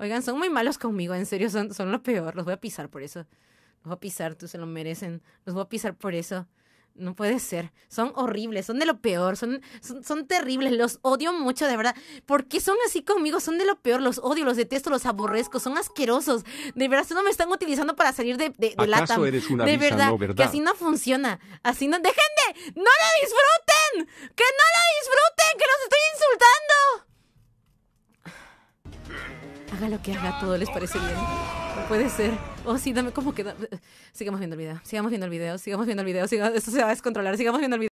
Oigan, son muy malos conmigo, en serio, son, son lo peor. Los voy a pisar por eso. Los voy a pisar, tú se lo merecen. Los voy a pisar por eso. No puede ser. Son horribles, son de lo peor, son, son, terribles, los odio mucho, de verdad. ¿Por qué son así conmigo? Son de lo peor, los odio, los detesto, los aborrezco, son asquerosos. De verdad, no me están utilizando para salir de, de, de de verdad, verdad, que así no funciona. Así no. ¡Dejen de! ¡No lo disfruten! ¡Que no Haga lo que haga, todo les parece bien. No puede ser. o oh, sí, dame cómo queda. Sigamos viendo el video. Sigamos viendo el video. Sigamos viendo el video. esto se va a descontrolar. Sigamos viendo el video.